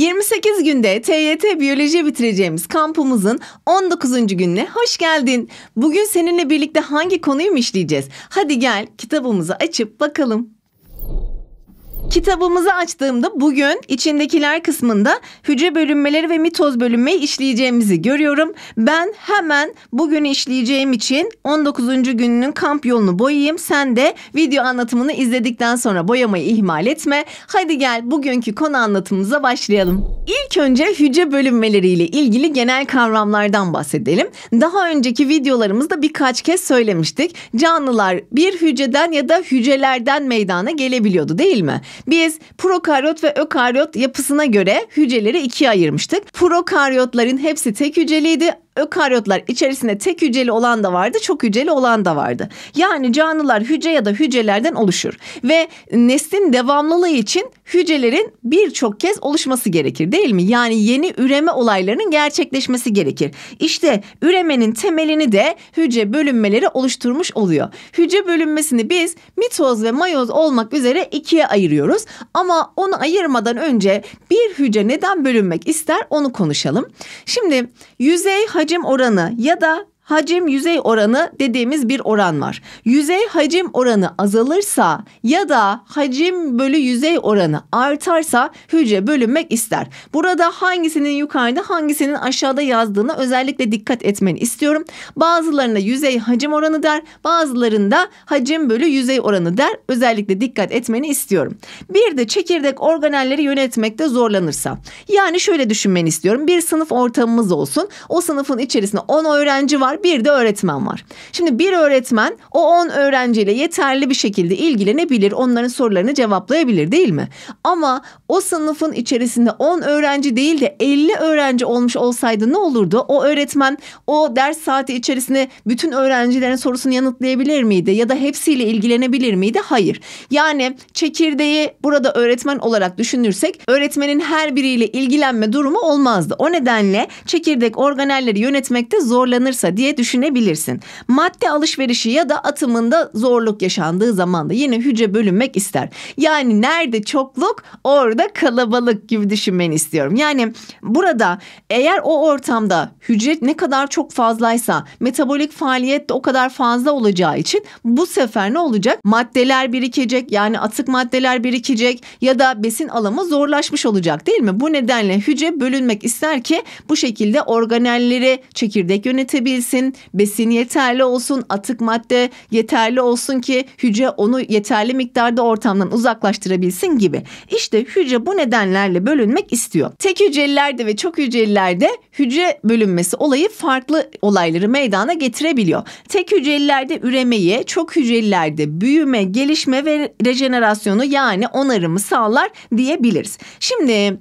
28 günde TYT Biyoloji bitireceğimiz kampımızın 19. gününe hoş geldin. Bugün seninle birlikte hangi konuyu işleyeceğiz? Hadi gel kitabımızı açıp bakalım. Kitabımızı açtığımda bugün içindekiler kısmında hücre bölünmeleri ve mitoz bölünmeyi işleyeceğimizi görüyorum. Ben hemen bugün işleyeceğim için 19. gününün kamp yolunu boyayayım. Sen de video anlatımını izledikten sonra boyamayı ihmal etme. Hadi gel bugünkü konu anlatımımıza başlayalım. İlk önce hücre bölünmeleriyle ilgili genel kavramlardan bahsedelim. Daha önceki videolarımızda birkaç kez söylemiştik. Canlılar bir hücreden ya da hücrelerden meydana gelebiliyordu değil mi? Biz prokaryot ve ökaryot yapısına göre hücreleri ikiye ayırmıştık. Prokaryotların hepsi tek hücreliydi Ökaryotlar içerisinde tek hücreli olan da vardı, çok hücreli olan da vardı. Yani canlılar hücre ya da hücrelerden oluşur ve neslin devamlılığı için hücrelerin birçok kez oluşması gerekir değil mi? Yani yeni üreme olaylarının gerçekleşmesi gerekir. İşte üremenin temelini de hücre bölünmeleri oluşturmuş oluyor. Hücre bölünmesini biz mitoz ve mayoz olmak üzere ikiye ayırıyoruz. Ama onu ayırmadan önce bir hücre neden bölünmek ister onu konuşalım. Şimdi yüzey hacim hacim oranı ya da hacim yüzey oranı dediğimiz bir oran var. Yüzey hacim oranı azalırsa ya da hacim bölü yüzey oranı artarsa hücre bölünmek ister. Burada hangisinin yukarıda hangisinin aşağıda yazdığını özellikle dikkat etmeni istiyorum. Bazılarında yüzey hacim oranı der bazılarında hacim bölü yüzey oranı der özellikle dikkat etmeni istiyorum. Bir de çekirdek organelleri yönetmekte zorlanırsa yani şöyle düşünmeni istiyorum bir sınıf ortamımız olsun o sınıfın içerisinde 10 öğrenci var bir de öğretmen var. Şimdi bir öğretmen o 10 öğrenciyle yeterli bir şekilde ilgilenebilir, onların sorularını cevaplayabilir değil mi? Ama o sınıfın içerisinde 10 öğrenci değil de 50 öğrenci olmuş olsaydı ne olurdu? O öğretmen o ders saati içerisinde bütün öğrencilerin sorusunu yanıtlayabilir miydi ya da hepsiyle ilgilenebilir miydi? Hayır. Yani çekirdeği burada öğretmen olarak düşünürsek öğretmenin her biriyle ilgilenme durumu olmazdı. O nedenle çekirdek organelleri yönetmekte zorlanırsa diye düşünebilirsin. Madde alışverişi ya da atımında zorluk yaşandığı zaman da yine hücre bölünmek ister. Yani nerede çokluk orada kalabalık gibi düşünmeni istiyorum. Yani burada eğer o ortamda hücre ne kadar çok fazlaysa metabolik faaliyet de o kadar fazla olacağı için bu sefer ne olacak? Maddeler birikecek yani atık maddeler birikecek ya da besin alımı zorlaşmış olacak değil mi? Bu nedenle hücre bölünmek ister ki bu şekilde organelleri çekirdek yönetebilsin besinlensin, besin yeterli olsun, atık madde yeterli olsun ki hücre onu yeterli miktarda ortamdan uzaklaştırabilsin gibi. İşte hücre bu nedenlerle bölünmek istiyor. Tek hücrelilerde ve çok hücrelilerde hücre bölünmesi olayı farklı olayları meydana getirebiliyor. Tek hücrelilerde üremeyi, çok hücrelilerde büyüme, gelişme ve rejenerasyonu yani onarımı sağlar diyebiliriz. Şimdi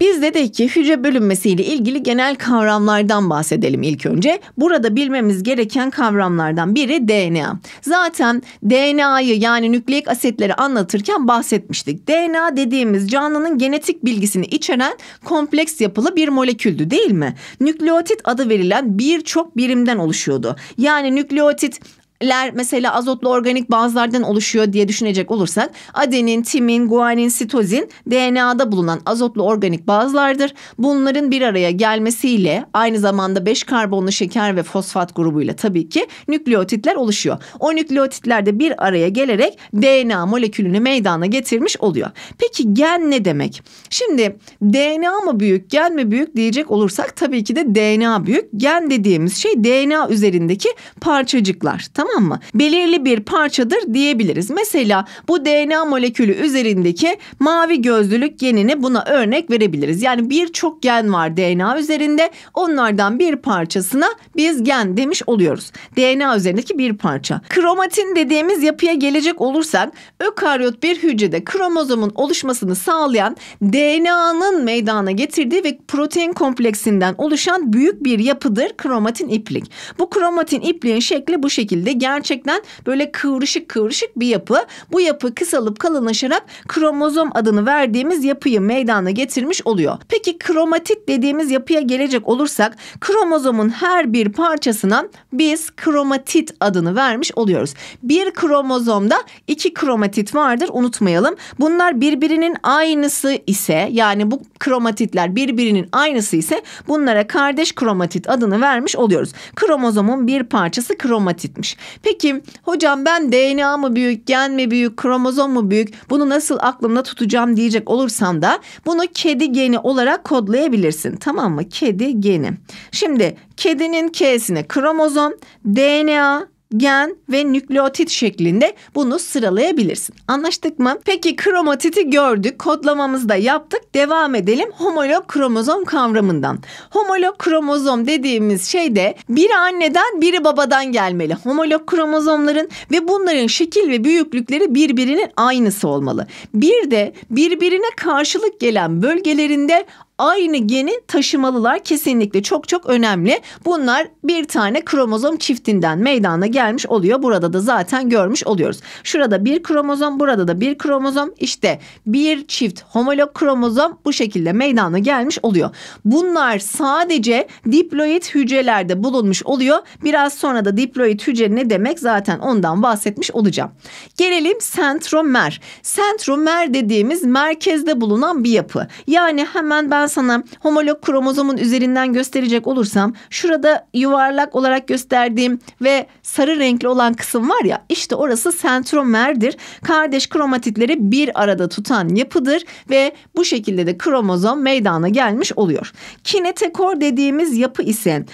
biz dedik ki hücre bölünmesiyle ilgili genel kavramlardan bahsedelim ilk önce. Burada bilmemiz gereken kavramlardan biri DNA. Zaten DNA'yı yani nükleik asitleri anlatırken bahsetmiştik. DNA dediğimiz canlının genetik bilgisini içeren kompleks yapılı bir moleküldü değil mi? Nükleotit adı verilen birçok birimden oluşuyordu. Yani nükleotit ler mesela azotlu organik bazlardan oluşuyor diye düşünecek olursak adenin, timin, guanin, sitozin DNA'da bulunan azotlu organik bazlardır. Bunların bir araya gelmesiyle aynı zamanda 5 karbonlu şeker ve fosfat grubuyla tabii ki nükleotitler oluşuyor. O nükleotitler de bir araya gelerek DNA molekülünü meydana getirmiş oluyor. Peki gen ne demek? Şimdi DNA mı büyük, gen mi büyük diyecek olursak tabii ki de DNA büyük. Gen dediğimiz şey DNA üzerindeki parçacıklar. Tamam tamam mı? Belirli bir parçadır diyebiliriz. Mesela bu DNA molekülü üzerindeki mavi gözlülük genini buna örnek verebiliriz. Yani birçok gen var DNA üzerinde. Onlardan bir parçasına biz gen demiş oluyoruz. DNA üzerindeki bir parça. Kromatin dediğimiz yapıya gelecek olursak ökaryot bir hücrede kromozomun oluşmasını sağlayan DNA'nın meydana getirdiği ve protein kompleksinden oluşan büyük bir yapıdır kromatin iplik. Bu kromatin ipliğin şekli bu şekilde gerçekten böyle kıvrışık kıvrışık bir yapı. Bu yapı kısalıp kalınlaşarak kromozom adını verdiğimiz yapıyı meydana getirmiş oluyor. Peki kromatit dediğimiz yapıya gelecek olursak kromozomun her bir parçasına biz kromatit adını vermiş oluyoruz. Bir kromozomda iki kromatit vardır unutmayalım. Bunlar birbirinin aynısı ise yani bu kromatitler birbirinin aynısı ise bunlara kardeş kromatit adını vermiş oluyoruz. Kromozomun bir parçası kromatitmiş. Peki hocam ben DNA mı büyük, gen mi büyük, kromozom mu büyük bunu nasıl aklımda tutacağım diyecek olursam da bunu kedi geni olarak kodlayabilirsin. Tamam mı? Kedi geni. Şimdi kedinin K'sine kromozom, DNA, gen ve nükleotit şeklinde bunu sıralayabilirsin. Anlaştık mı? Peki kromatiti gördük, kodlamamızı da yaptık. Devam edelim homolog kromozom kavramından. Homolog kromozom dediğimiz şey de biri anneden biri babadan gelmeli. Homolog kromozomların ve bunların şekil ve büyüklükleri birbirinin aynısı olmalı. Bir de birbirine karşılık gelen bölgelerinde aynı geni taşımalılar kesinlikle çok çok önemli. Bunlar bir tane kromozom çiftinden meydana gelmiş oluyor. Burada da zaten görmüş oluyoruz. Şurada bir kromozom, burada da bir kromozom. İşte bir çift homolog kromozom bu şekilde meydana gelmiş oluyor. Bunlar sadece diploid hücrelerde bulunmuş oluyor. Biraz sonra da diploid hücre ne demek zaten ondan bahsetmiş olacağım. Gelelim sentromer. Sentromer dediğimiz merkezde bulunan bir yapı. Yani hemen ben ben sana homolog kromozomun üzerinden gösterecek olursam şurada yuvarlak olarak gösterdiğim ve sarı renkli olan kısım var ya işte orası sentromerdir. Kardeş kromatitleri bir arada tutan yapıdır ve bu şekilde de kromozom meydana gelmiş oluyor. Kinetekor dediğimiz yapı ise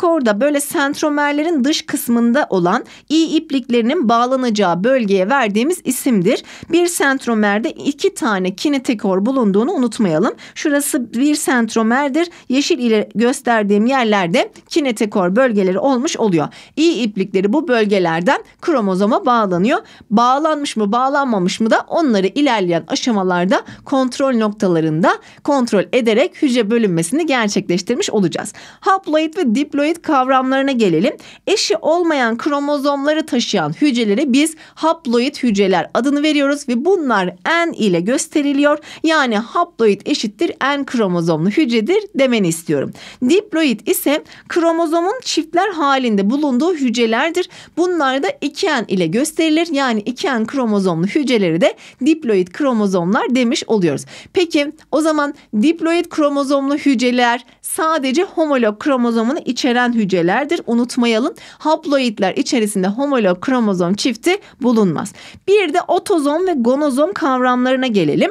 da böyle sentromerlerin dış kısmında olan iyi ipliklerinin bağlanacağı bölgeye verdiğimiz isimdir. Bir sentromerde iki tane kinetekor bulunduğunu unutmayalım. Şurası artı bir sentromerdir. Yeşil ile gösterdiğim yerlerde kinetokor bölgeleri olmuş oluyor. İyi iplikleri bu bölgelerden kromozoma bağlanıyor. Bağlanmış mı bağlanmamış mı da onları ilerleyen aşamalarda kontrol noktalarında kontrol ederek hücre bölünmesini gerçekleştirmiş olacağız. Haploid ve diploid kavramlarına gelelim. Eşi olmayan kromozomları taşıyan hücrelere biz haploid hücreler adını veriyoruz ve bunlar N ile gösteriliyor. Yani haploid eşittir N kromozomlu hücredir demeni istiyorum. Diploid ise kromozomun çiftler halinde bulunduğu hücrelerdir. Bunlar da 2N ile gösterilir. Yani 2N kromozomlu hücreleri de diploid kromozomlar demiş oluyoruz. Peki o zaman diploid kromozomlu hücreler sadece homolog kromozomunu içeren hücrelerdir. Unutmayalım haploidler içerisinde homolog kromozom çifti bulunmaz. Bir de otozom ve gonozom kavramlarına gelelim.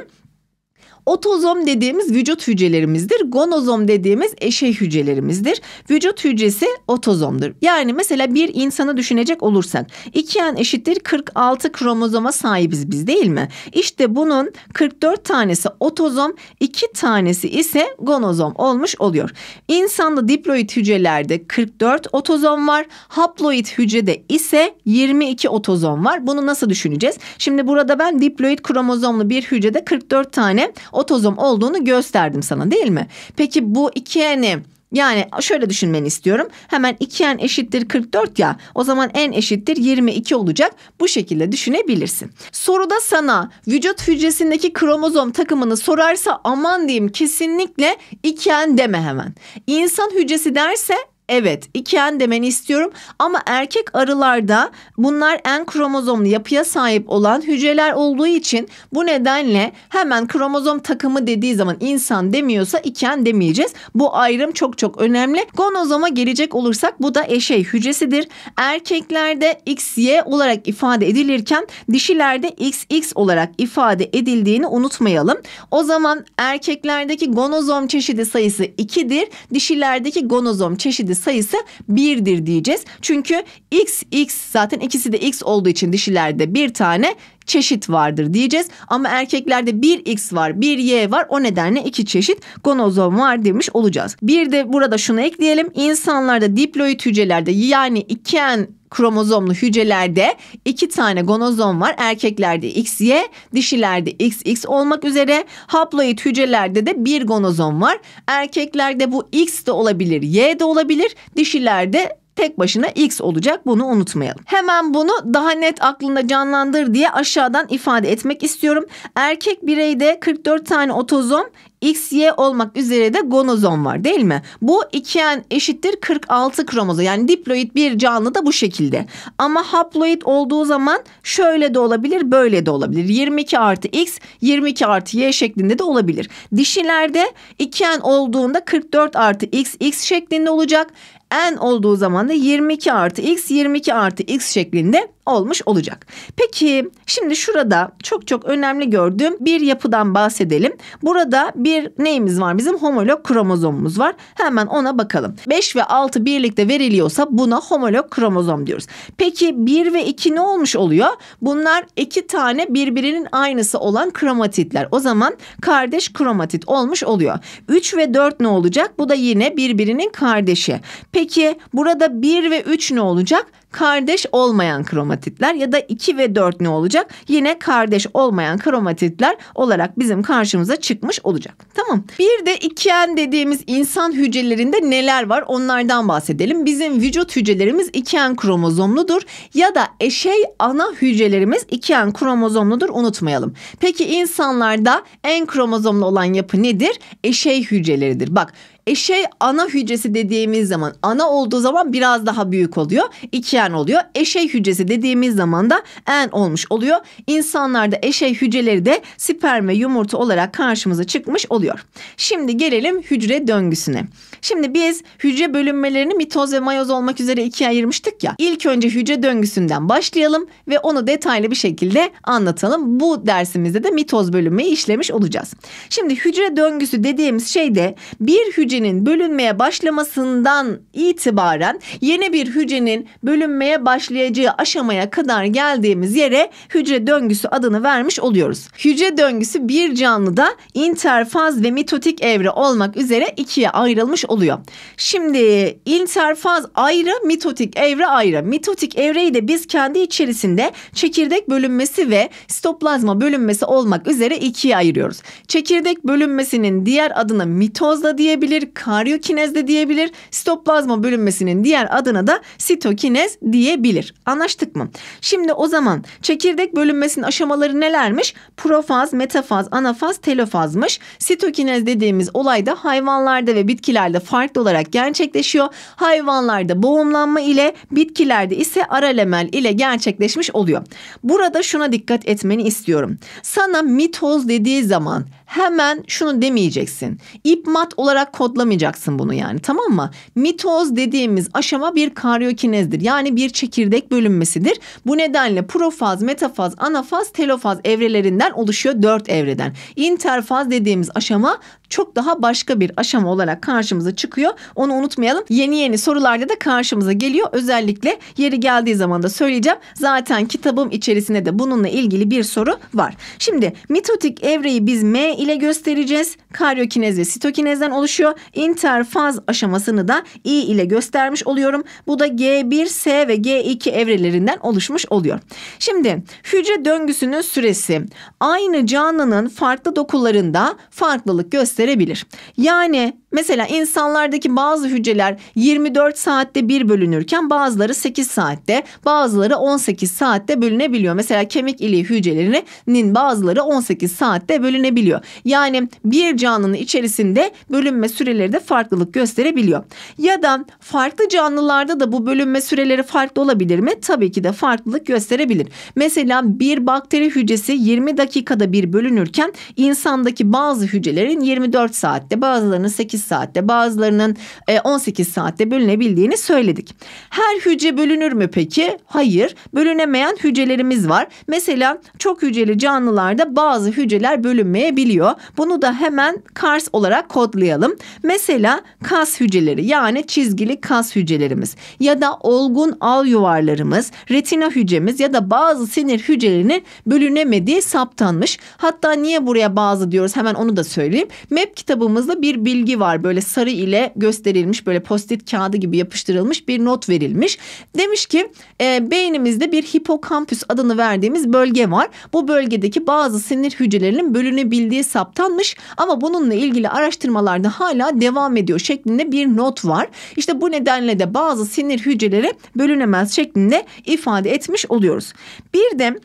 Otozom dediğimiz vücut hücrelerimizdir. Gonozom dediğimiz eşey hücrelerimizdir. Vücut hücresi otozomdur. Yani mesela bir insanı düşünecek olursak 2 yan eşittir 46 kromozoma sahibiz biz değil mi? İşte bunun 44 tanesi otozom, 2 tanesi ise gonozom olmuş oluyor. İnsanda diploid hücrelerde 44 otozom var. Haploid hücrede ise 22 otozom var. Bunu nasıl düşüneceğiz? Şimdi burada ben diploid kromozomlu bir hücrede 44 tane otozom olduğunu gösterdim sana değil mi? Peki bu iki eni yani şöyle düşünmeni istiyorum. Hemen 2 n eşittir 44 ya. O zaman n eşittir 22 olacak. Bu şekilde düşünebilirsin. Soruda sana vücut hücresindeki kromozom takımını sorarsa aman diyeyim kesinlikle 2 n deme hemen. İnsan hücresi derse Evet iken demeni istiyorum ama erkek arılarda bunlar en kromozomlu yapıya sahip olan hücreler olduğu için bu nedenle hemen kromozom takımı dediği zaman insan demiyorsa iken demeyeceğiz. Bu ayrım çok çok önemli. Gonozoma gelecek olursak bu da eşey hücresidir. Erkeklerde XY olarak ifade edilirken dişilerde XX olarak ifade edildiğini unutmayalım. O zaman erkeklerdeki gonozom çeşidi sayısı 2'dir. Dişilerdeki gonozom çeşidi sayısı 1'dir diyeceğiz. Çünkü x x zaten ikisi de x olduğu için dişilerde bir tane çeşit vardır diyeceğiz. Ama erkeklerde bir x var bir y var o nedenle iki çeşit gonozom var demiş olacağız. Bir de burada şunu ekleyelim. İnsanlarda diploid hücrelerde yani 2N kromozomlu hücrelerde iki tane gonozom var. Erkeklerde XY, dişilerde XX olmak üzere haploid hücrelerde de bir gonozom var. Erkeklerde bu X de olabilir, Y de olabilir. Dişilerde tek başına x olacak bunu unutmayalım. Hemen bunu daha net aklında canlandır diye aşağıdan ifade etmek istiyorum. Erkek bireyde 44 tane otozom XY olmak üzere de gonozom var değil mi? Bu 2N eşittir 46 kromozom. Yani diploid bir canlı da bu şekilde. Ama haploid olduğu zaman şöyle de olabilir böyle de olabilir. 22 artı X 22 artı Y şeklinde de olabilir. Dişilerde 2N olduğunda 44 artı X X şeklinde olacak n olduğu zaman da 22 artı x 22 artı x şeklinde olmuş olacak. Peki şimdi şurada çok çok önemli gördüğüm bir yapıdan bahsedelim. Burada bir neyimiz var bizim homolog kromozomumuz var. Hemen ona bakalım. 5 ve 6 birlikte veriliyorsa buna homolog kromozom diyoruz. Peki 1 ve 2 ne olmuş oluyor? Bunlar iki tane birbirinin aynısı olan kromatitler. O zaman kardeş kromatit olmuş oluyor. 3 ve 4 ne olacak? Bu da yine birbirinin kardeşi. Peki burada 1 ve 3 ne olacak? kardeş olmayan kromatitler ya da 2 ve 4 ne olacak? Yine kardeş olmayan kromatitler olarak bizim karşımıza çıkmış olacak. Tamam. Bir de iken dediğimiz insan hücrelerinde neler var onlardan bahsedelim. Bizim vücut hücrelerimiz iken kromozomludur ya da eşey ana hücrelerimiz iken kromozomludur unutmayalım. Peki insanlarda en kromozomlu olan yapı nedir? Eşey hücreleridir. Bak e şey, ana hücresi dediğimiz zaman ana olduğu zaman biraz daha büyük oluyor. 2N oluyor. Eşey hücresi dediğimiz zaman da en olmuş oluyor. İnsanlarda eşey hücreleri de sperm ve yumurta olarak karşımıza çıkmış oluyor. Şimdi gelelim hücre döngüsüne. Şimdi biz hücre bölünmelerini mitoz ve mayoz olmak üzere ikiye ayırmıştık ya. İlk önce hücre döngüsünden başlayalım ve onu detaylı bir şekilde anlatalım. Bu dersimizde de mitoz bölünmeyi işlemiş olacağız. Şimdi hücre döngüsü dediğimiz şey de bir hücrenin bölünmeye başlamasından itibaren yeni bir hücrenin bölünmeye başlayacağı aşamaya kadar geldiğimiz yere hücre döngüsü adını vermiş oluyoruz. Hücre döngüsü bir canlıda interfaz ve mitotik evre olmak üzere ikiye ayrılmış oluyor. Şimdi interfaz ayrı, mitotik evre ayrı. Mitotik evreyi de biz kendi içerisinde çekirdek bölünmesi ve sitoplazma bölünmesi olmak üzere ikiye ayırıyoruz. Çekirdek bölünmesinin diğer adını mitoz da diyebilir, karyokinez de diyebilir. Sitoplazma bölünmesinin diğer adına da sitokinez diyebilir. Anlaştık mı? Şimdi o zaman çekirdek bölünmesinin aşamaları nelermiş? Profaz, metafaz, anafaz, telofazmış. Sitokinez dediğimiz olay da hayvanlarda ve bitkilerde bitkilerde farklı olarak gerçekleşiyor. Hayvanlarda boğumlanma ile bitkilerde ise aralemel ile gerçekleşmiş oluyor. Burada şuna dikkat etmeni istiyorum. Sana mitoz dediği zaman hemen şunu demeyeceksin. İpmat olarak kodlamayacaksın bunu yani tamam mı? Mitoz dediğimiz aşama bir karyokinezdir. Yani bir çekirdek bölünmesidir. Bu nedenle profaz, metafaz, anafaz, telofaz evrelerinden oluşuyor dört evreden. İnterfaz dediğimiz aşama çok daha başka bir aşama olarak karşımıza çıkıyor. Onu unutmayalım. Yeni yeni sorularda da karşımıza geliyor. Özellikle yeri geldiği zaman da söyleyeceğim. Zaten kitabım içerisinde de bununla ilgili bir soru var. Şimdi mitotik evreyi biz M ile göstereceğiz. Karyokinez ve sitokinezden oluşuyor. İnterfaz aşamasını da I ile göstermiş oluyorum. Bu da G1S ve G2 evrelerinden oluşmuş oluyor. Şimdi hücre döngüsünün süresi aynı canlının farklı dokularında farklılık gösterebilir. Yani Mesela insanlardaki bazı hücreler 24 saatte bir bölünürken bazıları 8 saatte, bazıları 18 saatte bölünebiliyor. Mesela kemik iliği hücrelerinin bazıları 18 saatte bölünebiliyor. Yani bir canlının içerisinde bölünme süreleri de farklılık gösterebiliyor. Ya da farklı canlılarda da bu bölünme süreleri farklı olabilir mi? Tabii ki de farklılık gösterebilir. Mesela bir bakteri hücresi 20 dakikada bir bölünürken insandaki bazı hücrelerin 24 saatte, bazılarının 8 saatte bazılarının 18 e, saatte bölünebildiğini söyledik. Her hücre bölünür mü peki? Hayır bölünemeyen hücrelerimiz var. Mesela çok hücreli canlılarda bazı hücreler bölünmeyebiliyor. Bunu da hemen Kars olarak kodlayalım. Mesela kas hücreleri yani çizgili kas hücrelerimiz ya da olgun al yuvarlarımız, retina hücremiz ya da bazı sinir hücrelerinin bölünemediği saptanmış. Hatta niye buraya bazı diyoruz hemen onu da söyleyeyim. MEP kitabımızda bir bilgi var var böyle sarı ile gösterilmiş böyle postit kağıdı gibi yapıştırılmış bir not verilmiş. Demiş ki e, beynimizde bir hipokampüs adını verdiğimiz bölge var. Bu bölgedeki bazı sinir hücrelerinin bölünebildiği saptanmış ama bununla ilgili araştırmalarda hala devam ediyor şeklinde bir not var. İşte bu nedenle de bazı sinir hücreleri bölünemez şeklinde ifade etmiş oluyoruz. Bir de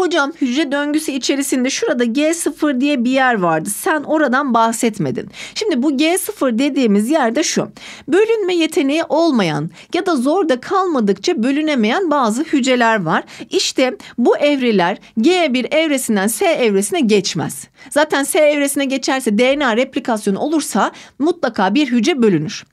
Hocam hücre döngüsü içerisinde şurada G0 diye bir yer vardı. Sen oradan bahsetmedin. Şimdi bu G0 dediğimiz yerde şu. Bölünme yeteneği olmayan ya da zorda kalmadıkça bölünemeyen bazı hücreler var. İşte bu evreler G1 evresinden S evresine geçmez. Zaten S evresine geçerse DNA replikasyonu olursa mutlaka bir hücre bölünür.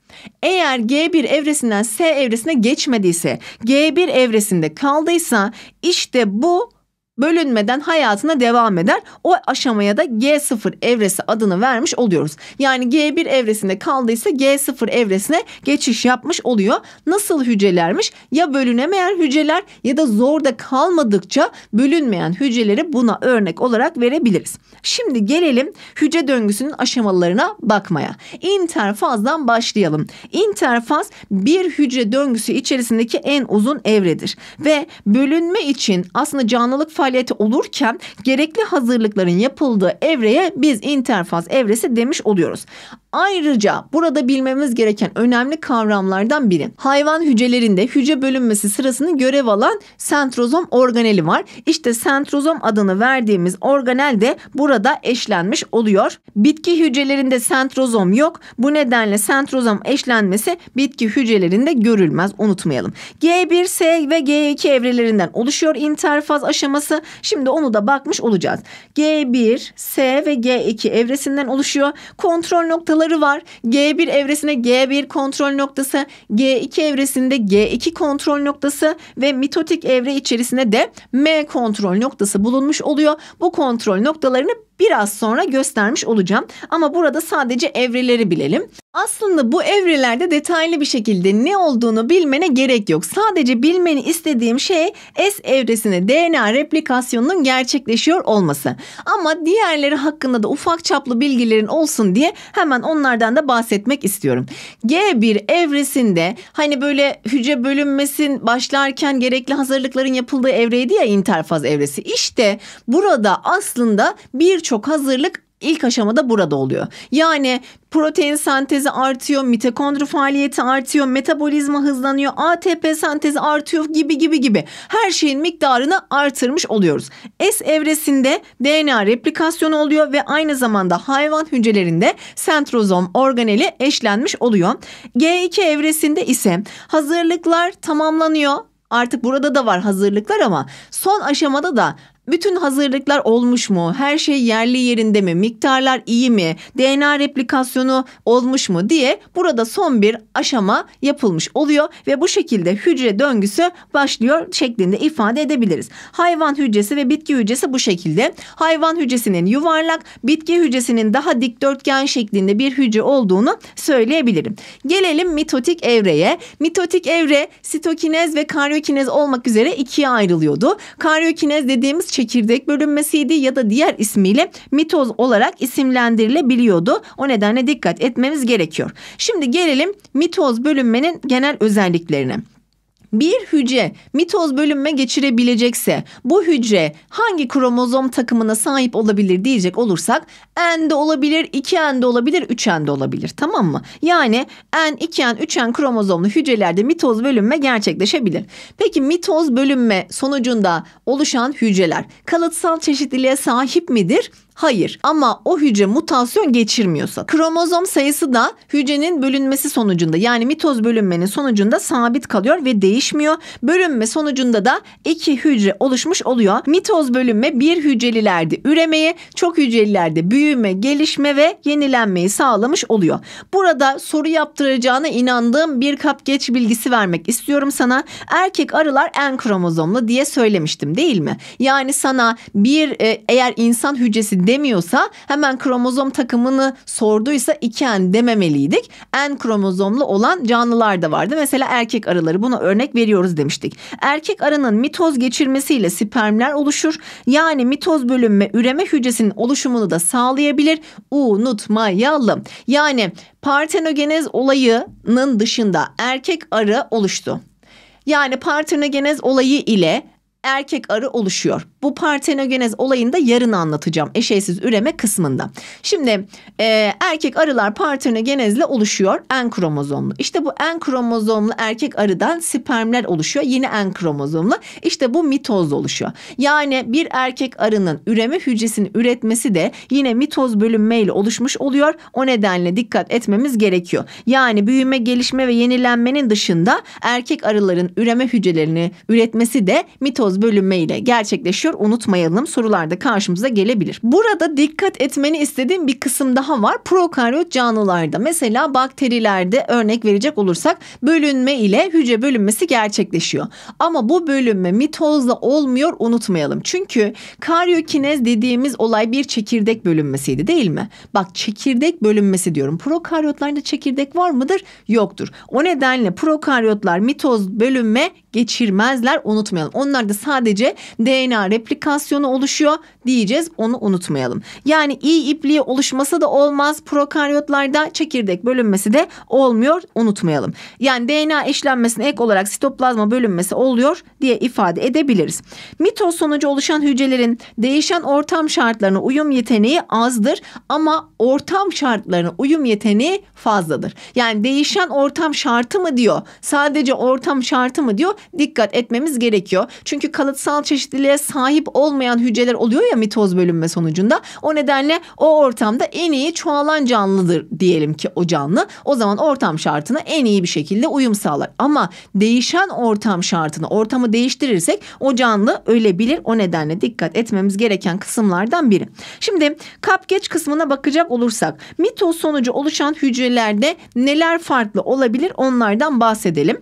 Eğer G1 evresinden S evresine geçmediyse, G1 evresinde kaldıysa işte bu bölünmeden hayatına devam eder. O aşamaya da G0 evresi adını vermiş oluyoruz. Yani G1 evresinde kaldıysa G0 evresine geçiş yapmış oluyor. Nasıl hücrelermiş? Ya bölünemeyen hücreler ya da zorda kalmadıkça bölünmeyen hücreleri buna örnek olarak verebiliriz. Şimdi gelelim hücre döngüsünün aşamalarına bakmaya. İnterfazdan başlayalım. İnterfaz bir hücre döngüsü içerisindeki en uzun evredir ve bölünme için aslında canlılık faydası faaliyeti olurken gerekli hazırlıkların yapıldığı evreye biz interfaz evresi demiş oluyoruz. Ayrıca burada bilmemiz gereken önemli kavramlardan biri. Hayvan hücrelerinde hücre bölünmesi sırasını görev alan sentrozom organeli var. İşte sentrozom adını verdiğimiz organel de burada eşlenmiş oluyor. Bitki hücrelerinde sentrozom yok. Bu nedenle sentrozom eşlenmesi bitki hücrelerinde görülmez. Unutmayalım. G1S ve G2 evrelerinden oluşuyor interfaz aşaması. Şimdi onu da bakmış olacağız. G1, S ve G2 evresinden oluşuyor. Kontrol noktaları noktaları var. G1 evresine G1 kontrol noktası, G2 evresinde G2 kontrol noktası ve mitotik evre içerisinde de M kontrol noktası bulunmuş oluyor. Bu kontrol noktalarını biraz sonra göstermiş olacağım. Ama burada sadece evreleri bilelim. Aslında bu evrelerde detaylı bir şekilde ne olduğunu bilmene gerek yok. Sadece bilmeni istediğim şey S evresine DNA replikasyonunun gerçekleşiyor olması. Ama diğerleri hakkında da ufak çaplı bilgilerin olsun diye hemen onlardan da bahsetmek istiyorum. G1 evresinde hani böyle hücre bölünmesin başlarken gerekli hazırlıkların yapıldığı evreydi ya interfaz evresi. İşte burada aslında birçok birçok hazırlık ilk aşamada burada oluyor. Yani protein sentezi artıyor, mitokondri faaliyeti artıyor, metabolizma hızlanıyor, ATP sentezi artıyor gibi gibi gibi. Her şeyin miktarını artırmış oluyoruz. S evresinde DNA replikasyonu oluyor ve aynı zamanda hayvan hücrelerinde sentrozom organeli eşlenmiş oluyor. G2 evresinde ise hazırlıklar tamamlanıyor artık burada da var hazırlıklar ama son aşamada da bütün hazırlıklar olmuş mu? Her şey yerli yerinde mi? Miktarlar iyi mi? DNA replikasyonu olmuş mu diye burada son bir aşama yapılmış oluyor ve bu şekilde hücre döngüsü başlıyor şeklinde ifade edebiliriz. Hayvan hücresi ve bitki hücresi bu şekilde. Hayvan hücresinin yuvarlak, bitki hücresinin daha dikdörtgen şeklinde bir hücre olduğunu söyleyebilirim. Gelelim mitotik evreye. Mitotik evre sitokinez ve karyokinez olmak üzere ikiye ayrılıyordu. Karyokinez dediğimiz çekirdek bölünmesiydi ya da diğer ismiyle mitoz olarak isimlendirilebiliyordu. O nedenle dikkat etmemiz gerekiyor. Şimdi gelelim mitoz bölünmenin genel özelliklerine. Bir hücre mitoz bölünme geçirebilecekse bu hücre hangi kromozom takımına sahip olabilir diyecek olursak n de olabilir, 2n de olabilir, 3n de olabilir. Tamam mı? Yani n, 2n, 3n kromozomlu hücrelerde mitoz bölünme gerçekleşebilir. Peki mitoz bölünme sonucunda oluşan hücreler kalıtsal çeşitliliğe sahip midir? Hayır ama o hücre mutasyon geçirmiyorsa kromozom sayısı da hücrenin bölünmesi sonucunda yani mitoz bölünmenin sonucunda sabit kalıyor ve değişmiyor. Bölünme sonucunda da iki hücre oluşmuş oluyor. Mitoz bölünme bir hücrelilerde üremeye, çok hücrelilerde büyüyor büyüme, gelişme ve yenilenmeyi sağlamış oluyor. Burada soru yaptıracağına inandığım bir kap geç bilgisi vermek istiyorum sana. Erkek arılar en kromozomlu diye söylemiştim değil mi? Yani sana bir e, eğer insan hücresi demiyorsa hemen kromozom takımını sorduysa iki en dememeliydik. En kromozomlu olan canlılar da vardı. Mesela erkek arıları buna örnek veriyoruz demiştik. Erkek arının mitoz geçirmesiyle spermler oluşur. Yani mitoz bölünme üreme hücresinin oluşumunu da sağlıyor sağlayabilir. Unutmayalım. Yani partenogenez olayının dışında erkek arı oluştu. Yani partenogenez olayı ile erkek arı oluşuyor. Bu partenogenez olayını da yarın anlatacağım eşeysiz üreme kısmında. Şimdi e, erkek arılar partenogenezle oluşuyor en kromozomlu. İşte bu en kromozomlu erkek arıdan spermler oluşuyor. Yine en kromozomlu. İşte bu mitoz oluşuyor. Yani bir erkek arının üreme hücresini üretmesi de yine mitoz bölünmeyle oluşmuş oluyor. O nedenle dikkat etmemiz gerekiyor. Yani büyüme, gelişme ve yenilenmenin dışında erkek arıların üreme hücrelerini üretmesi de mitoz Bölünme ile gerçekleşiyor. Unutmayalım sorularda karşımıza gelebilir. Burada dikkat etmeni istediğim bir kısım daha var. Prokaryot canlılarda mesela bakterilerde örnek verecek olursak bölünme ile hücre bölünmesi gerçekleşiyor. Ama bu bölünme mitozla olmuyor unutmayalım. Çünkü karyokinez dediğimiz olay bir çekirdek bölünmesiydi değil mi? Bak çekirdek bölünmesi diyorum. Prokaryotlarda çekirdek var mıdır? Yoktur. O nedenle prokaryotlar mitoz bölünme geçirmezler unutmayalım. Onlar da sadece DNA replikasyonu oluşuyor diyeceğiz. Onu unutmayalım. Yani iyi ipliği oluşması da olmaz. Prokaryotlarda çekirdek bölünmesi de olmuyor. Unutmayalım. Yani DNA eşlenmesine ek olarak sitoplazma bölünmesi oluyor diye ifade edebiliriz. Mitoz sonucu oluşan hücrelerin değişen ortam şartlarına uyum yeteneği azdır ama ortam şartlarına uyum yeteneği fazladır. Yani değişen ortam şartı mı diyor? Sadece ortam şartı mı diyor? Dikkat etmemiz gerekiyor. Çünkü çünkü kalıtsal çeşitliliğe sahip olmayan hücreler oluyor ya mitoz bölünme sonucunda. O nedenle o ortamda en iyi çoğalan canlıdır diyelim ki o canlı. O zaman ortam şartına en iyi bir şekilde uyum sağlar. Ama değişen ortam şartını ortamı değiştirirsek o canlı ölebilir. O nedenle dikkat etmemiz gereken kısımlardan biri. Şimdi kapgeç kısmına bakacak olursak mitoz sonucu oluşan hücrelerde neler farklı olabilir onlardan bahsedelim.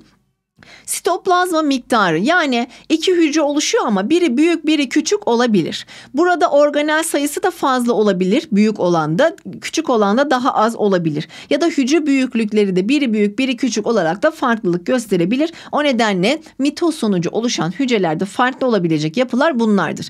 Sitoplazma miktarı yani iki hücre oluşuyor ama biri büyük biri küçük olabilir. Burada organel sayısı da fazla olabilir. Büyük olan da küçük olan da daha az olabilir. Ya da hücre büyüklükleri de biri büyük biri küçük olarak da farklılık gösterebilir. O nedenle mitoz sonucu oluşan hücrelerde farklı olabilecek yapılar bunlardır.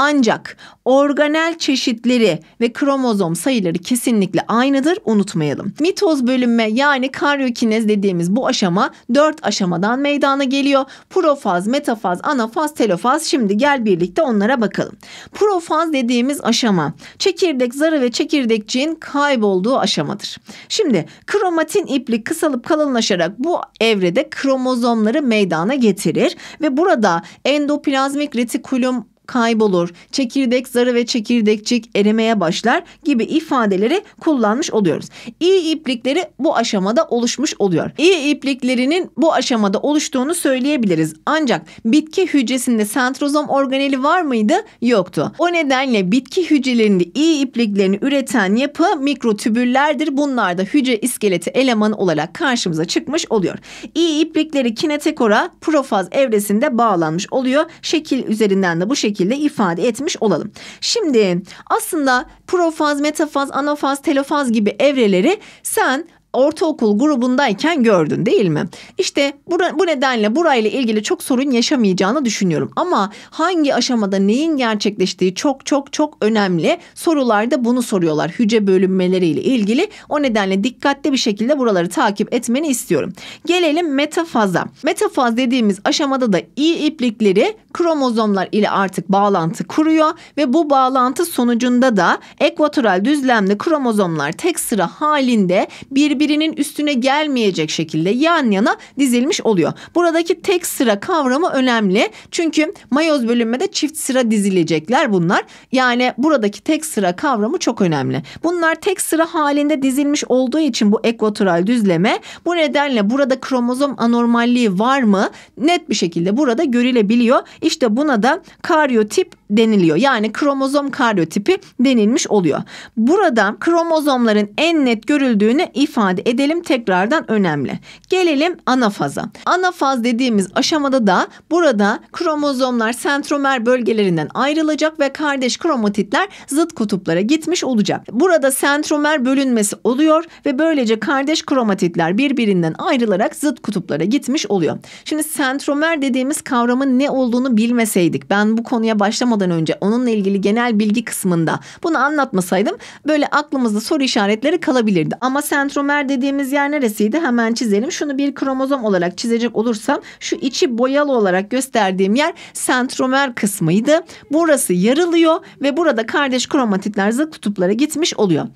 Ancak organel çeşitleri ve kromozom sayıları kesinlikle aynıdır unutmayalım. Mitoz bölünme yani karyokinez dediğimiz bu aşama 4 aşamadan meydana geliyor. Profaz, metafaz, anafaz, telofaz şimdi gel birlikte onlara bakalım. Profaz dediğimiz aşama çekirdek zarı ve çekirdekçiğin kaybolduğu aşamadır. Şimdi kromatin iplik kısalıp kalınlaşarak bu evrede kromozomları meydana getirir ve burada endoplazmik retikulum kaybolur, çekirdek zarı ve çekirdekçik erimeye başlar gibi ifadeleri kullanmış oluyoruz. İyi iplikleri bu aşamada oluşmuş oluyor. İyi ipliklerinin bu aşamada oluştuğunu söyleyebiliriz. Ancak bitki hücresinde sentrozom organeli var mıydı? Yoktu. O nedenle bitki hücrelerinde iyi ipliklerini üreten yapı mikrotübüllerdir. Bunlar da hücre iskeleti elemanı olarak karşımıza çıkmış oluyor. İyi iplikleri kinetekora profaz evresinde bağlanmış oluyor. Şekil üzerinden de bu şekilde şekilde ifade etmiş olalım. Şimdi aslında profaz, metafaz, anafaz, telofaz gibi evreleri sen ortaokul grubundayken gördün değil mi? İşte bu nedenle burayla ilgili çok sorun yaşamayacağını düşünüyorum. Ama hangi aşamada neyin gerçekleştiği çok çok çok önemli. Sorularda bunu soruyorlar hücre bölünmeleriyle ilgili. O nedenle dikkatli bir şekilde buraları takip etmeni istiyorum. Gelelim metafaza. Metafaz dediğimiz aşamada da iyi iplikleri kromozomlar ile artık bağlantı kuruyor ve bu bağlantı sonucunda da ekvatoral düzlemli kromozomlar tek sıra halinde bir birbirinin üstüne gelmeyecek şekilde yan yana dizilmiş oluyor. Buradaki tek sıra kavramı önemli. Çünkü mayoz bölünmede çift sıra dizilecekler bunlar. Yani buradaki tek sıra kavramı çok önemli. Bunlar tek sıra halinde dizilmiş olduğu için bu ekvatoral düzleme bu nedenle burada kromozom anormalliği var mı? Net bir şekilde burada görülebiliyor. İşte buna da karyotip deniliyor. Yani kromozom karyotipi denilmiş oluyor. Burada kromozomların en net görüldüğünü ifade ifade edelim tekrardan önemli. Gelelim anafaza. Anafaz dediğimiz aşamada da burada kromozomlar sentromer bölgelerinden ayrılacak ve kardeş kromatitler zıt kutuplara gitmiş olacak. Burada sentromer bölünmesi oluyor ve böylece kardeş kromatitler birbirinden ayrılarak zıt kutuplara gitmiş oluyor. Şimdi sentromer dediğimiz kavramın ne olduğunu bilmeseydik ben bu konuya başlamadan önce onunla ilgili genel bilgi kısmında bunu anlatmasaydım böyle aklımızda soru işaretleri kalabilirdi. Ama sentromer Kromozomlar dediğimiz yer neresiydi? Hemen çizelim. Şunu bir kromozom olarak çizecek olursam şu içi boyalı olarak gösterdiğim yer sentromer kısmıydı. Burası yarılıyor ve burada kardeş kromatitler zıt kutuplara gitmiş oluyor.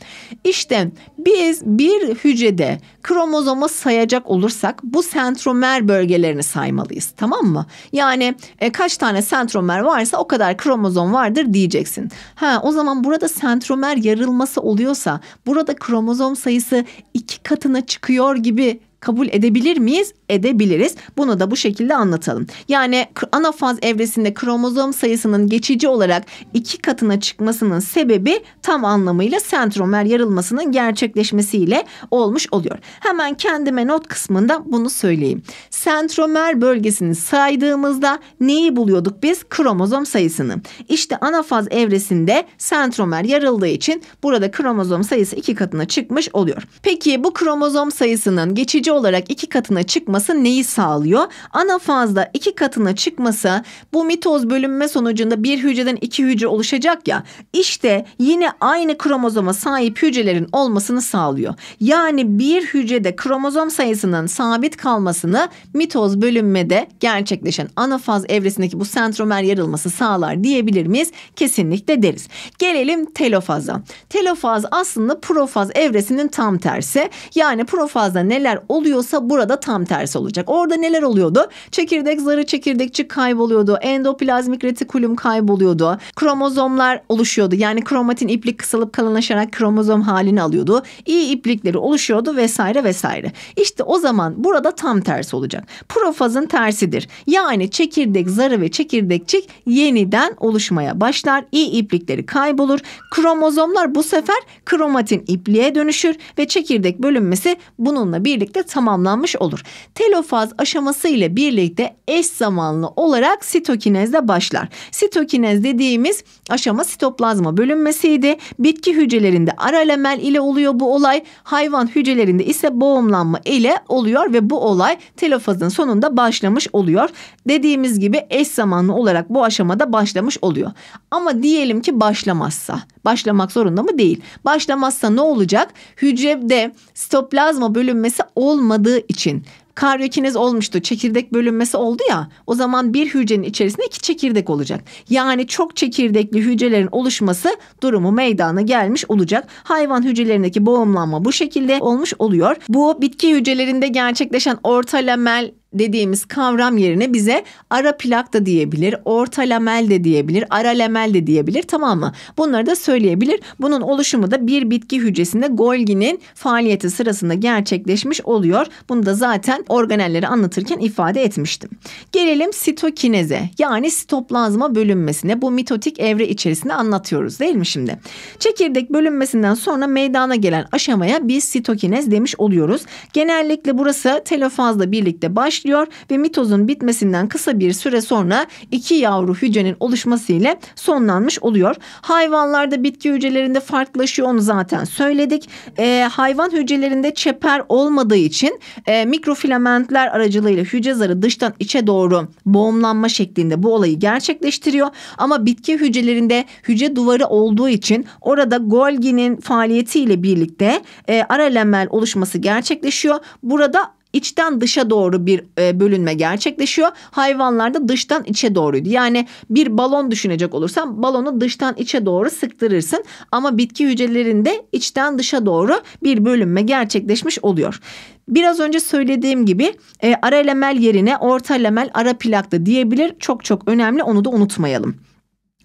İşte biz bir hücrede kromozoma sayacak olursak bu sentromer bölgelerini saymalıyız. Tamam mı? Yani e, kaç tane sentromer varsa o kadar kromozom vardır diyeceksin. Ha o zaman burada sentromer yarılması oluyorsa burada kromozom sayısı 2 iki katına çıkıyor gibi kabul edebilir miyiz? edebiliriz. Bunu da bu şekilde anlatalım. Yani anafaz evresinde kromozom sayısının geçici olarak iki katına çıkmasının sebebi tam anlamıyla sentromer yarılmasının gerçekleşmesiyle olmuş oluyor. Hemen kendime not kısmında bunu söyleyeyim. Sentromer bölgesini saydığımızda neyi buluyorduk biz? Kromozom sayısını. İşte anafaz evresinde sentromer yarıldığı için burada kromozom sayısı iki katına çıkmış oluyor. Peki bu kromozom sayısının geçici olarak iki katına çıkması olması neyi sağlıyor? Ana fazda iki katına çıkması, bu mitoz bölünme sonucunda bir hücreden iki hücre oluşacak ya işte yine aynı kromozoma sahip hücrelerin olmasını sağlıyor. Yani bir hücrede kromozom sayısının sabit kalmasını mitoz bölünmede gerçekleşen ana faz evresindeki bu sentromer yarılması sağlar diyebilir miyiz? Kesinlikle deriz. Gelelim telofaza. Telofaz aslında profaz evresinin tam tersi. Yani profazda neler oluyorsa burada tam tersi hikayesi olacak. Orada neler oluyordu? Çekirdek zarı çekirdekçi kayboluyordu. Endoplazmik retikulum kayboluyordu. Kromozomlar oluşuyordu. Yani kromatin iplik kısalıp kalınlaşarak kromozom halini alıyordu. İyi iplikleri oluşuyordu vesaire vesaire. İşte o zaman burada tam tersi olacak. Profazın tersidir. Yani çekirdek zarı ve çekirdekçik yeniden oluşmaya başlar. İyi iplikleri kaybolur. Kromozomlar bu sefer kromatin ipliğe dönüşür ve çekirdek bölünmesi bununla birlikte tamamlanmış olur telofaz aşaması ile birlikte eş zamanlı olarak sitokinezde başlar. Sitokinez dediğimiz aşama sitoplazma bölünmesiydi. Bitki hücrelerinde aralemel ile oluyor bu olay. Hayvan hücrelerinde ise boğumlanma ile oluyor ve bu olay telofazın sonunda başlamış oluyor. Dediğimiz gibi eş zamanlı olarak bu aşamada başlamış oluyor. Ama diyelim ki başlamazsa. Başlamak zorunda mı? Değil. Başlamazsa ne olacak? Hücrede sitoplazma bölünmesi olmadığı için Karyokiniz olmuştu. Çekirdek bölünmesi oldu ya. O zaman bir hücrenin içerisinde iki çekirdek olacak. Yani çok çekirdekli hücrelerin oluşması durumu meydana gelmiş olacak. Hayvan hücrelerindeki boğumlanma bu şekilde olmuş oluyor. Bu bitki hücrelerinde gerçekleşen orta lamel dediğimiz kavram yerine bize ara plak da diyebilir, orta lamel de diyebilir, ara lamel de diyebilir tamam mı? Bunları da söyleyebilir. Bunun oluşumu da bir bitki hücresinde Golgi'nin faaliyeti sırasında gerçekleşmiş oluyor. Bunu da zaten organelleri anlatırken ifade etmiştim. Gelelim sitokineze yani sitoplazma bölünmesine bu mitotik evre içerisinde anlatıyoruz değil mi şimdi? Çekirdek bölünmesinden sonra meydana gelen aşamaya biz sitokinez demiş oluyoruz. Genellikle burası telofazla birlikte baş başlıyor ve mitozun bitmesinden kısa bir süre sonra iki yavru hücrenin oluşması ile sonlanmış oluyor. Hayvanlarda bitki hücrelerinde farklılaşıyor onu zaten söyledik. E, hayvan hücrelerinde çeper olmadığı için e, mikrofilamentler aracılığıyla hücre zarı dıştan içe doğru boğumlanma şeklinde bu olayı gerçekleştiriyor. Ama bitki hücrelerinde hücre duvarı olduğu için orada Golgi'nin faaliyetiyle birlikte e, ara oluşması gerçekleşiyor. Burada içten dışa doğru bir e, bölünme gerçekleşiyor. Hayvanlarda dıştan içe doğruydu. Yani bir balon düşünecek olursan balonu dıştan içe doğru sıktırırsın ama bitki hücrelerinde içten dışa doğru bir bölünme gerçekleşmiş oluyor. Biraz önce söylediğim gibi e, ara lamel yerine orta lamel ara plakta diyebilir. Çok çok önemli onu da unutmayalım.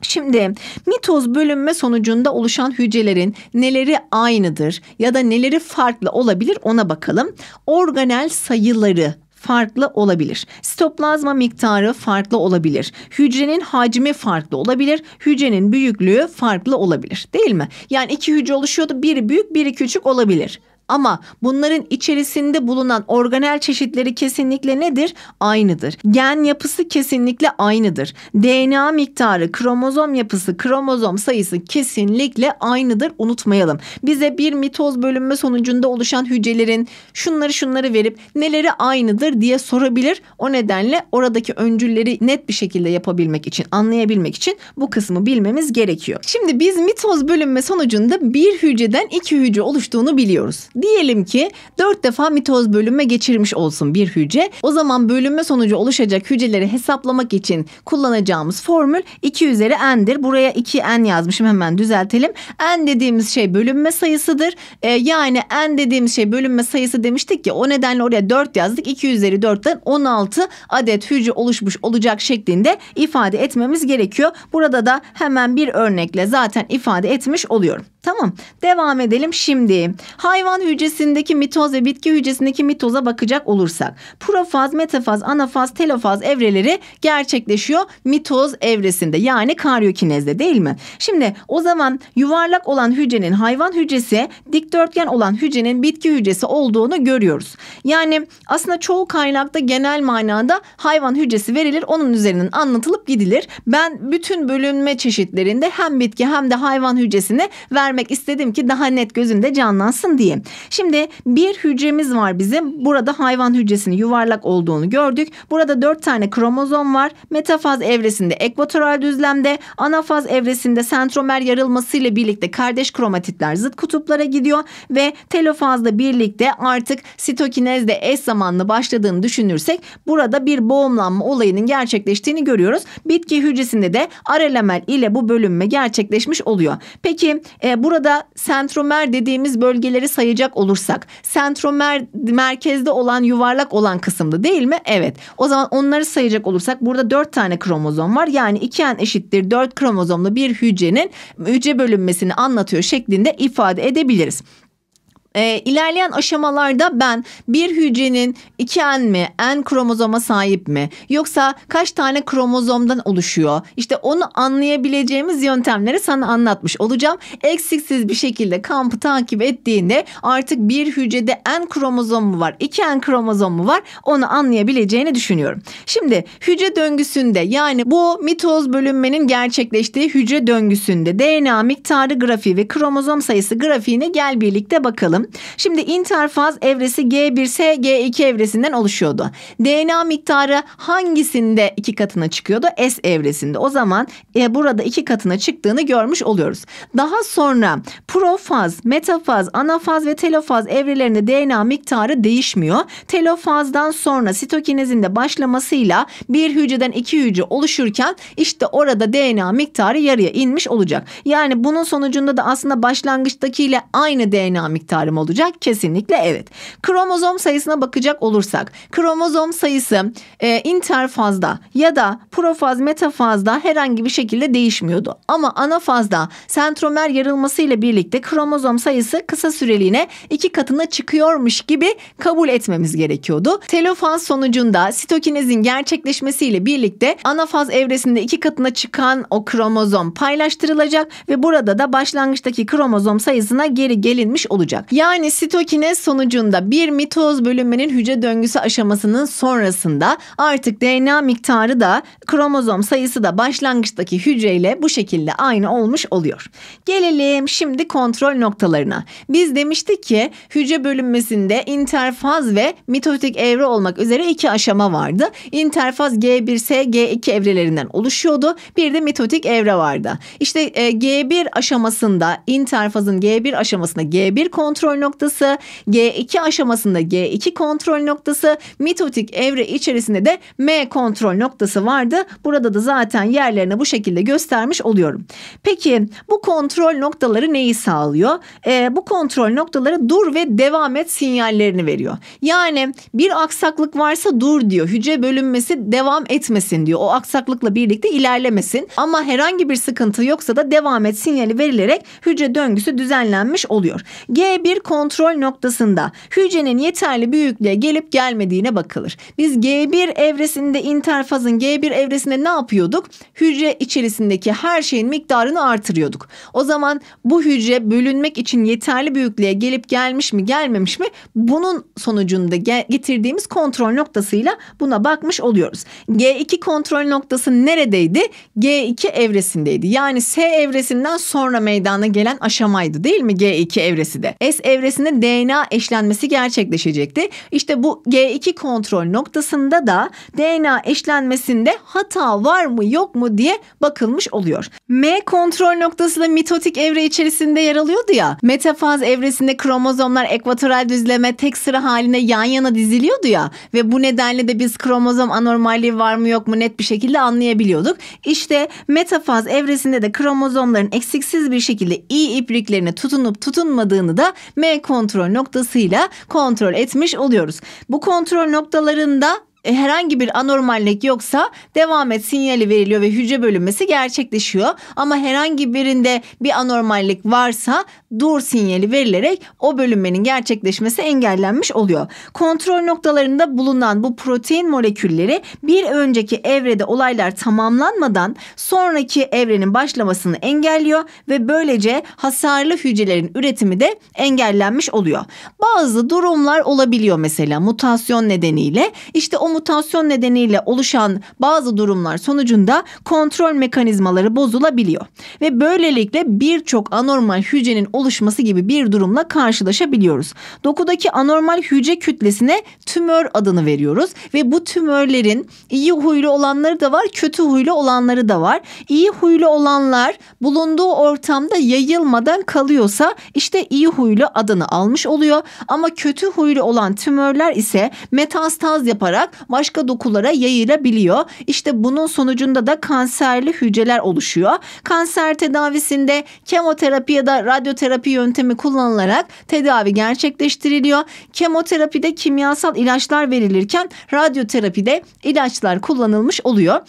Şimdi mitoz bölünme sonucunda oluşan hücrelerin neleri aynıdır ya da neleri farklı olabilir ona bakalım. Organel sayıları farklı olabilir. Sitoplazma miktarı farklı olabilir. Hücrenin hacmi farklı olabilir. Hücrenin büyüklüğü farklı olabilir. Değil mi? Yani iki hücre oluşuyordu. Biri büyük, biri küçük olabilir. Ama bunların içerisinde bulunan organel çeşitleri kesinlikle nedir? Aynıdır. Gen yapısı kesinlikle aynıdır. DNA miktarı, kromozom yapısı, kromozom sayısı kesinlikle aynıdır. Unutmayalım. Bize bir mitoz bölünme sonucunda oluşan hücrelerin şunları şunları verip neleri aynıdır diye sorabilir. O nedenle oradaki öncülleri net bir şekilde yapabilmek için, anlayabilmek için bu kısmı bilmemiz gerekiyor. Şimdi biz mitoz bölünme sonucunda bir hücreden iki hücre oluştuğunu biliyoruz. Diyelim ki 4 defa mitoz bölünme geçirmiş olsun bir hücre. O zaman bölünme sonucu oluşacak hücreleri hesaplamak için kullanacağımız formül 2 üzeri n'dir. Buraya 2n yazmışım hemen düzeltelim. n dediğimiz şey bölünme sayısıdır. E, yani n dediğimiz şey bölünme sayısı demiştik ya o nedenle oraya 4 yazdık. 2 üzeri 4'ten 16 adet hücre oluşmuş olacak şeklinde ifade etmemiz gerekiyor. Burada da hemen bir örnekle zaten ifade etmiş oluyorum. Tamam devam edelim şimdi. Hayvan hücresindeki mitoz ve bitki hücresindeki mitoza bakacak olursak profaz, metafaz, anafaz, telofaz evreleri gerçekleşiyor mitoz evresinde yani karyokinezde değil mi? Şimdi o zaman yuvarlak olan hücrenin hayvan hücresi dikdörtgen olan hücrenin bitki hücresi olduğunu görüyoruz. Yani aslında çoğu kaynakta genel manada hayvan hücresi verilir onun üzerinden anlatılıp gidilir. Ben bütün bölünme çeşitlerinde hem bitki hem de hayvan hücresini vermek istedim ki daha net gözünde canlansın diye. Şimdi bir hücremiz var bizim. Burada hayvan hücresinin yuvarlak olduğunu gördük. Burada dört tane kromozom var. Metafaz evresinde ekvatoral düzlemde, anafaz evresinde sentromer yarılmasıyla birlikte kardeş kromatitler zıt kutuplara gidiyor ve telofazla birlikte artık sitokinezde eş zamanlı başladığını düşünürsek burada bir boğumlanma olayının gerçekleştiğini görüyoruz. Bitki hücresinde de arelamel ile bu bölünme gerçekleşmiş oluyor. Peki e, burada sentromer dediğimiz bölgeleri sayacak bakacak olursak sentromer merkezde olan yuvarlak olan kısımda değil mi? Evet. O zaman onları sayacak olursak burada dört tane kromozom var. Yani iki en eşittir dört kromozomlu bir hücrenin hücre bölünmesini anlatıyor şeklinde ifade edebiliriz. E, ilerleyen aşamalarda ben bir hücrenin iki n mi, n kromozoma sahip mi yoksa kaç tane kromozomdan oluşuyor? İşte onu anlayabileceğimiz yöntemleri sana anlatmış olacağım. Eksiksiz bir şekilde kampı takip ettiğinde artık bir hücrede n kromozom mu var, iki n kromozom mu var onu anlayabileceğini düşünüyorum. Şimdi hücre döngüsünde yani bu mitoz bölünmenin gerçekleştiği hücre döngüsünde DNA miktarı grafiği ve kromozom sayısı grafiğine gel birlikte bakalım. Şimdi interfaz evresi G1S G2 evresinden oluşuyordu. DNA miktarı hangisinde iki katına çıkıyordu? S evresinde. O zaman e, burada iki katına çıktığını görmüş oluyoruz. Daha sonra profaz, metafaz, anafaz ve telofaz evrelerinde DNA miktarı değişmiyor. Telofazdan sonra sitokinezin başlamasıyla bir hücreden iki hücre oluşurken işte orada DNA miktarı yarıya inmiş olacak. Yani bunun sonucunda da aslında başlangıçtakiyle aynı DNA miktarı yararım olacak? Kesinlikle evet. Kromozom sayısına bakacak olursak kromozom sayısı e, interfazda ya da profaz metafazda herhangi bir şekilde değişmiyordu. Ama anafazda sentromer yarılması ile birlikte kromozom sayısı kısa süreliğine iki katına çıkıyormuş gibi kabul etmemiz gerekiyordu. Telofaz sonucunda sitokinezin gerçekleşmesiyle birlikte anafaz evresinde iki katına çıkan o kromozom paylaştırılacak ve burada da başlangıçtaki kromozom sayısına geri gelinmiş olacak. Yani sitokines sonucunda bir mitoz bölünmenin hücre döngüsü aşamasının sonrasında artık DNA miktarı da kromozom sayısı da başlangıçtaki hücreyle bu şekilde aynı olmuş oluyor. Gelelim şimdi kontrol noktalarına. Biz demiştik ki hücre bölünmesinde interfaz ve mitotik evre olmak üzere iki aşama vardı. İnterfaz G1S, G2 evrelerinden oluşuyordu. Bir de mitotik evre vardı. İşte e, G1 aşamasında interfazın G1 aşamasında G1 kontrol kontrol noktası, G2 aşamasında G2 kontrol noktası, mitotik evre içerisinde de M kontrol noktası vardı. Burada da zaten yerlerine bu şekilde göstermiş oluyorum. Peki bu kontrol noktaları neyi sağlıyor? E, bu kontrol noktaları dur ve devam et sinyallerini veriyor. Yani bir aksaklık varsa dur diyor. Hücre bölünmesi devam etmesin diyor. O aksaklıkla birlikte ilerlemesin. Ama herhangi bir sıkıntı yoksa da devam et sinyali verilerek hücre döngüsü düzenlenmiş oluyor. G1 bir kontrol noktasında hücrenin yeterli büyüklüğe gelip gelmediğine bakılır. Biz G1 evresinde interfazın G1 evresinde ne yapıyorduk? Hücre içerisindeki her şeyin miktarını artırıyorduk. O zaman bu hücre bölünmek için yeterli büyüklüğe gelip gelmiş mi gelmemiş mi? Bunun sonucunda getirdiğimiz kontrol noktasıyla buna bakmış oluyoruz. G2 kontrol noktası neredeydi? G2 evresindeydi. Yani S evresinden sonra meydana gelen aşamaydı değil mi G2 evresi de? S evresinde DNA eşlenmesi gerçekleşecekti. İşte bu G2 kontrol noktasında da DNA eşlenmesinde hata var mı yok mu diye bakılmış oluyor. M kontrol noktası da mitotik evre içerisinde yer alıyordu ya. Metafaz evresinde kromozomlar ekvatoral düzleme tek sıra haline yan yana diziliyordu ya ve bu nedenle de biz kromozom anormalliği var mı yok mu net bir şekilde anlayabiliyorduk. İşte metafaz evresinde de kromozomların eksiksiz bir şekilde iyi ipliklerine tutunup tutunmadığını da M kontrol noktasıyla kontrol etmiş oluyoruz. Bu kontrol noktalarında e, herhangi bir anormallik yoksa devam et sinyali veriliyor ve hücre bölünmesi gerçekleşiyor. Ama herhangi birinde bir anormallik varsa dur sinyali verilerek o bölünmenin gerçekleşmesi engellenmiş oluyor. Kontrol noktalarında bulunan bu protein molekülleri bir önceki evrede olaylar tamamlanmadan sonraki evrenin başlamasını engelliyor ve böylece hasarlı hücrelerin üretimi de engellenmiş oluyor. Bazı durumlar olabiliyor mesela mutasyon nedeniyle. İşte o mutasyon nedeniyle oluşan bazı durumlar sonucunda kontrol mekanizmaları bozulabiliyor ve böylelikle birçok anormal hücrenin oluşması gibi bir durumla karşılaşabiliyoruz. Dokudaki anormal hücre kütlesine tümör adını veriyoruz ve bu tümörlerin iyi huylu olanları da var, kötü huylu olanları da var. İyi huylu olanlar bulunduğu ortamda yayılmadan kalıyorsa işte iyi huylu adını almış oluyor ama kötü huylu olan tümörler ise metastaz yaparak başka dokulara yayılabiliyor. İşte bunun sonucunda da kanserli hücreler oluşuyor. Kanser tedavisinde kemoterapi ya da radyoterapi kemoterapi yöntemi kullanılarak tedavi gerçekleştiriliyor. Kemoterapide kimyasal ilaçlar verilirken radyoterapide ilaçlar kullanılmış oluyor.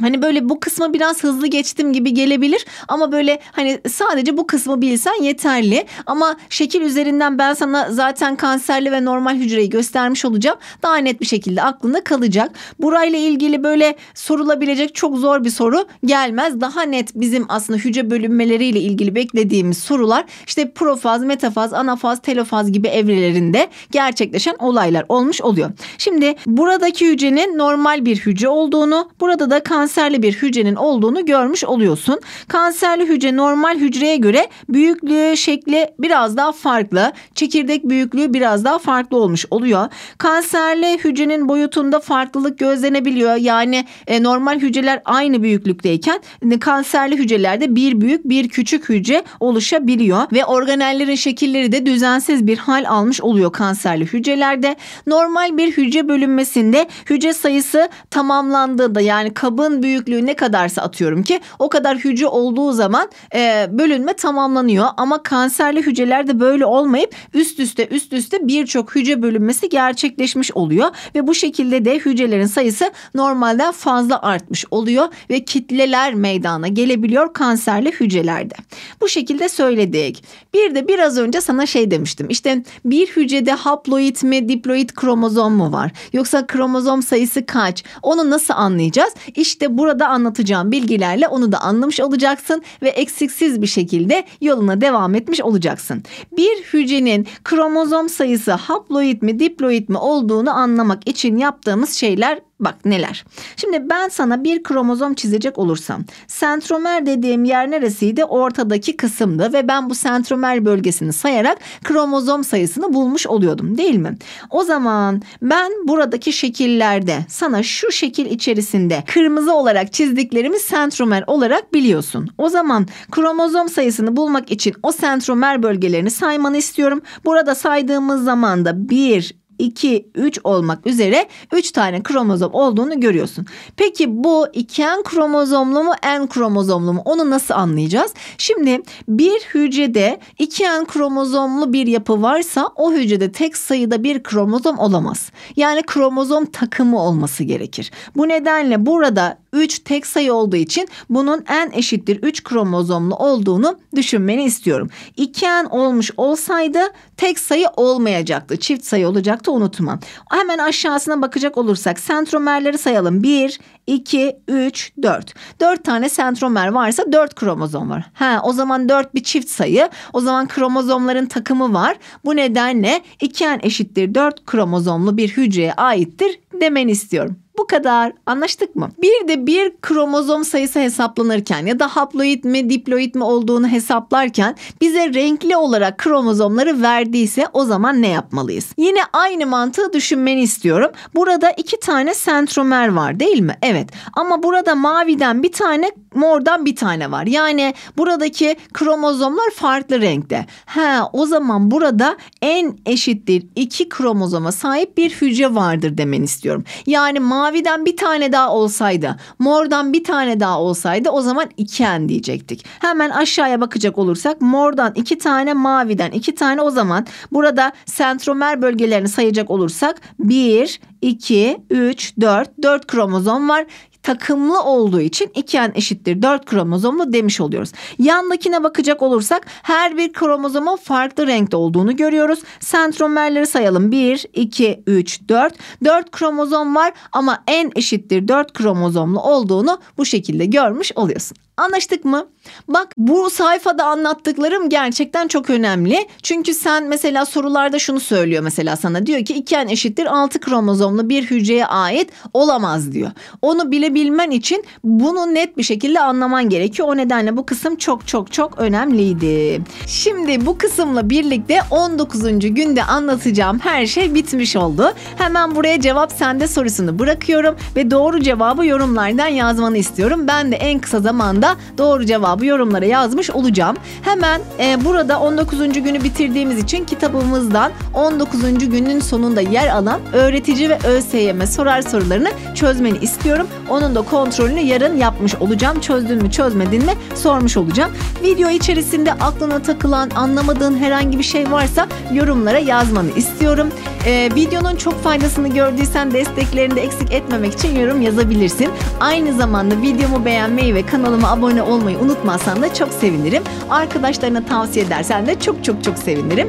Hani böyle bu kısmı biraz hızlı geçtim gibi gelebilir ama böyle hani sadece bu kısmı bilsen yeterli. Ama şekil üzerinden ben sana zaten kanserli ve normal hücreyi göstermiş olacağım. Daha net bir şekilde aklında kalacak. Burayla ilgili böyle sorulabilecek çok zor bir soru gelmez. Daha net bizim aslında hücre bölünmeleriyle ilgili beklediğimiz sorular işte profaz, metafaz, anafaz, telofaz gibi evrelerinde gerçekleşen olaylar olmuş oluyor. Şimdi buradaki hücrenin normal bir hücre olduğunu, burada da kanser kanserli bir hücrenin olduğunu görmüş oluyorsun. Kanserli hücre normal hücreye göre büyüklüğü, şekli biraz daha farklı. Çekirdek büyüklüğü biraz daha farklı olmuş oluyor. Kanserli hücrenin boyutunda farklılık gözlenebiliyor. Yani e, normal hücreler aynı büyüklükteyken e, kanserli hücrelerde bir büyük bir küçük hücre oluşabiliyor ve organellerin şekilleri de düzensiz bir hal almış oluyor kanserli hücrelerde. Normal bir hücre bölünmesinde hücre sayısı tamamlandığında yani kabın büyüklüğü ne kadarsa atıyorum ki o kadar hücre olduğu zaman e, bölünme tamamlanıyor. Ama kanserli hücrelerde böyle olmayıp üst üste üst üste birçok hücre bölünmesi gerçekleşmiş oluyor. Ve bu şekilde de hücrelerin sayısı normalden fazla artmış oluyor ve kitleler meydana gelebiliyor kanserli hücrelerde. Bu şekilde söyledik. Bir de biraz önce sana şey demiştim. işte bir hücrede haploid mi diploid kromozom mu var? Yoksa kromozom sayısı kaç? Onu nasıl anlayacağız? İşte işte burada anlatacağım bilgilerle onu da anlamış olacaksın ve eksiksiz bir şekilde yoluna devam etmiş olacaksın. Bir hücrenin kromozom sayısı haploid mi diploid mi olduğunu anlamak için yaptığımız şeyler Bak neler. Şimdi ben sana bir kromozom çizecek olursam sentromer dediğim yer neresiydi? Ortadaki kısımdı ve ben bu sentromer bölgesini sayarak kromozom sayısını bulmuş oluyordum değil mi? O zaman ben buradaki şekillerde sana şu şekil içerisinde kırmızı olarak çizdiklerimi sentromer olarak biliyorsun. O zaman kromozom sayısını bulmak için o sentromer bölgelerini saymanı istiyorum. Burada saydığımız zaman da 1, 2, 3 olmak üzere 3 tane kromozom olduğunu görüyorsun. Peki bu 2N kromozomlu mu N kromozomlu mu onu nasıl anlayacağız? Şimdi bir hücrede 2N kromozomlu bir yapı varsa o hücrede tek sayıda bir kromozom olamaz. Yani kromozom takımı olması gerekir. Bu nedenle burada 3 tek sayı olduğu için bunun en eşittir 3 kromozomlu olduğunu düşünmeni istiyorum. 2n olmuş olsaydı tek sayı olmayacaktı. Çift sayı olacaktı unutma. Hemen aşağısına bakacak olursak sentromerleri sayalım. 1, 2, 3, 4. 4 tane sentromer varsa 4 kromozom var. Ha, o zaman 4 bir çift sayı. O zaman kromozomların takımı var. Bu nedenle 2n eşittir 4 kromozomlu bir hücreye aittir demeni istiyorum. Bu kadar. Anlaştık mı? Bir de bir kromozom sayısı hesaplanırken ya da haploid mi diploid mi olduğunu hesaplarken bize renkli olarak kromozomları verdiyse o zaman ne yapmalıyız? Yine aynı mantığı düşünmeni istiyorum. Burada iki tane sentromer var değil mi? Evet. Ama burada maviden bir tane mordan bir tane var. Yani buradaki kromozomlar farklı renkte. Ha o zaman burada en eşittir iki kromozoma sahip bir hücre vardır demeni istiyorum. Yani mavi Maviden bir tane daha olsaydı, mordan bir tane daha olsaydı o zaman 2n diyecektik. Hemen aşağıya bakacak olursak mordan iki tane, maviden iki tane o zaman burada sentromer bölgelerini sayacak olursak 1, 2, 3, 4, 4 kromozom var takımlı olduğu için iki an eşittir 4 kromozomlu demiş oluyoruz. Yandakine bakacak olursak her bir kromozomun farklı renkte olduğunu görüyoruz. Sentromerleri sayalım 1, 2, 3, 4. 4 kromozom var ama en eşittir 4 kromozomlu olduğunu bu şekilde görmüş oluyorsun. Anlaştık mı? Bak bu sayfada anlattıklarım gerçekten çok önemli. Çünkü sen mesela sorularda şunu söylüyor mesela sana diyor ki iken eşittir 6 kromozomlu bir hücreye ait olamaz diyor. Onu bilebilmen için bunu net bir şekilde anlaman gerekiyor. O nedenle bu kısım çok çok çok önemliydi. Şimdi bu kısımla birlikte 19. günde anlatacağım her şey bitmiş oldu. Hemen buraya cevap sende sorusunu bırakıyorum ve doğru cevabı yorumlardan yazmanı istiyorum. Ben de en kısa zamanda doğru cevabı bu yorumlara yazmış olacağım. Hemen e, burada 19. günü bitirdiğimiz için kitabımızdan 19. günün sonunda yer alan öğretici ve ÖSYM sorar sorularını çözmeni istiyorum. Onun da kontrolünü yarın yapmış olacağım. Çözdün mü çözmedin mi sormuş olacağım. Video içerisinde aklına takılan anlamadığın herhangi bir şey varsa yorumlara yazmanı istiyorum. E, videonun çok faydasını gördüysen desteklerini de eksik etmemek için yorum yazabilirsin. Aynı zamanda videomu beğenmeyi ve kanalıma abone olmayı unutma yapmazsan da çok sevinirim. Arkadaşlarına tavsiye edersen de çok çok çok sevinirim.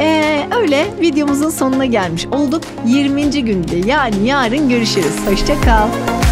Ee, öyle videomuzun sonuna gelmiş olduk. 20. günde yani yarın görüşürüz. Hoşça kal.